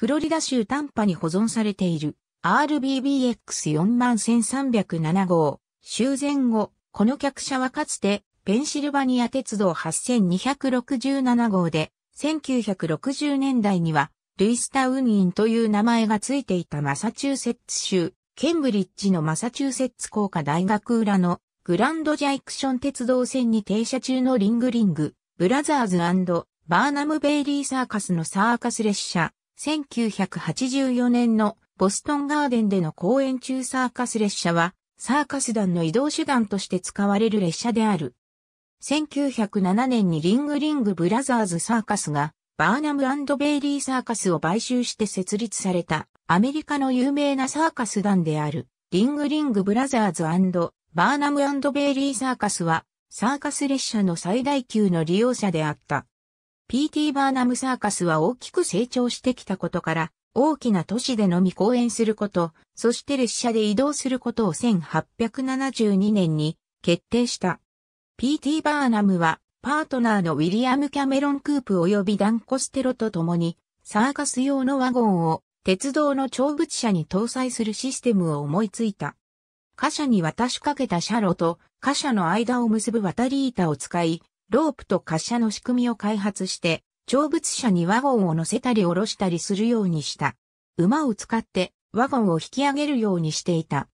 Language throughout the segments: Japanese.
フロリダ州タンパに保存されている RBBX41307 号、終前後、この客車はかつてペンシルバニア鉄道8267号で、1960年代にはルイスタウンインという名前がついていたマサチューセッツ州、ケンブリッジのマサチューセッツ工科大学裏のグランドジャイクション鉄道線に停車中のリングリング、ブラザーズバーナムベイリーサーカスのサーカス列車、1984年のボストンガーデンでの公演中サーカス列車は、サーカス団の移動手段として使われる列車である。1907年にリングリングブラザーズサーカスがバーナムベイリーサーカスを買収して設立されたアメリカの有名なサーカス団であるリングリングブラザーズバーナムベイリーサーカスはサーカス列車の最大級の利用者であった。P.T. バーナムサーカスは大きく成長してきたことから、大きな都市でのみ公演すること、そして列車で移動することを1872年に決定した。P.T. バーナムは、パートナーのウィリアム・キャメロン・クープ及びダン・コステロと共に、サーカス用のワゴンを鉄道の長物車に搭載するシステムを思いついた。貨車に渡しかけた車路と貨車の間を結ぶ渡り板を使い、ロープと滑車の仕組みを開発して、長物車にワゴンを乗せたり下ろしたりするようにした。馬を使ってワゴンを引き上げるようにしていた。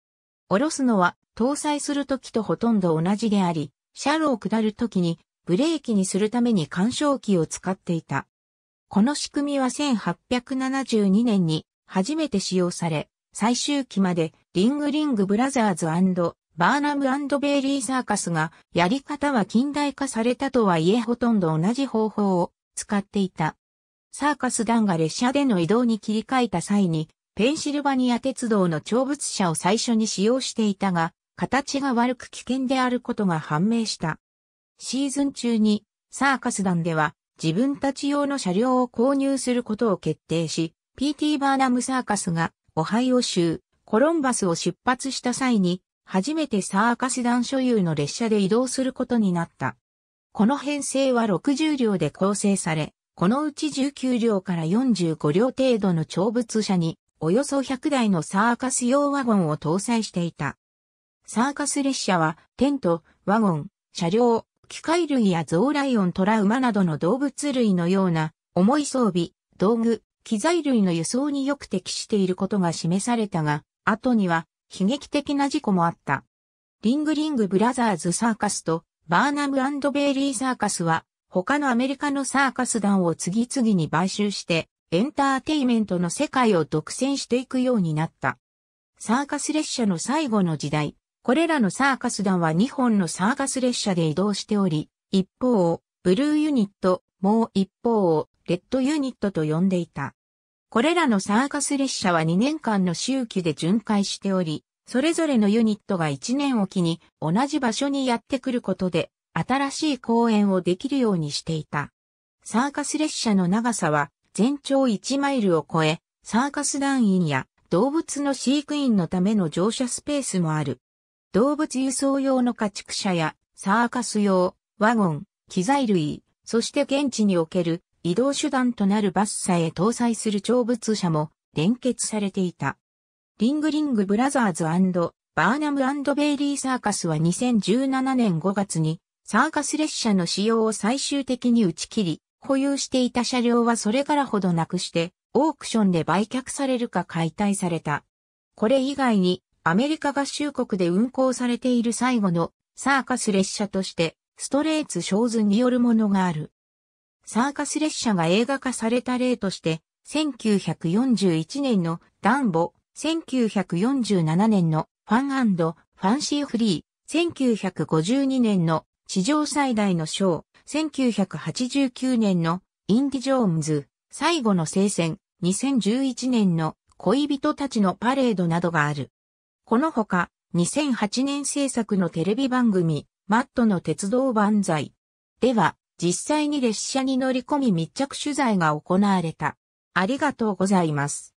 下ろすのは搭載するときとほとんど同じであり、車路を下るときにブレーキにするために干渉機を使っていた。この仕組みは1872年に初めて使用され、最終期までリングリングブラザーズバーナムベイリーサーカスが、やり方は近代化されたとはいえほとんど同じ方法を使っていた。サーカス団が列車での移動に切り替えた際に、ペンシルバニア鉄道の長物車を最初に使用していたが、形が悪く危険であることが判明した。シーズン中に、サーカス団では、自分たち用の車両を購入することを決定し、PT バーナムサーカスが、オハイオ州、コロンバスを出発した際に、初めてサーカス団所有の列車で移動することになった。この編成は60両で構成され、このうち19両から45両程度の長物車に、およそ100台のサーカス用ワゴンを搭載していた。サーカス列車は、テント、ワゴン、車両、機械類やゾウライオントラウマなどの動物類のような、重い装備、道具、機材類の輸送によく適していることが示されたが、後には悲劇的な事故もあった。リングリングブラザーズサーカスとバーナムベイリーサーカスは他のアメリカのサーカス団を次々に買収してエンターテイメントの世界を独占していくようになった。サーカス列車の最後の時代、これらのサーカス団は2本のサーカス列車で移動しており、一方をブルーユニット、もう一方をレッドユニットと呼んでいた。これらのサーカス列車は2年間の周期で巡回しており、それぞれのユニットが1年おきに同じ場所にやってくることで、新しい公演をできるようにしていた。サーカス列車の長さは全長1マイルを超え、サーカス団員や動物の飼育員のための乗車スペースもある。動物輸送用の家畜車やサーカス用、ワゴン、機材類、そして現地における移動手段となるバスさえ搭載する長物車も連結されていた。リングリングブラザーズバーナムベイリーサーカスは2017年5月にサーカス列車の使用を最終的に打ち切り、保有していた車両はそれからほどなくしてオークションで売却されるか解体された。これ以外にアメリカ合衆国で運行されている最後のサーカス列車としてストレーツ・ショーズによるものがある。サーカス列車が映画化された例として、1941年のダンボ、1947年のファンファンシーフリー、1952年の地上最大のショー、1989年のインディ・ジョーンズ、最後の聖戦、2011年の恋人たちのパレードなどがある。このほか、2008年制作のテレビ番組、マットの鉄道万歳。では、実際に列車に乗り込み密着取材が行われた。ありがとうございます。